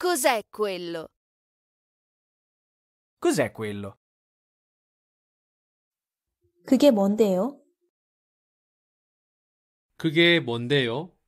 Cos'è quello? Cos'è quello? 그게 뭔데요? 그게 뭔데요?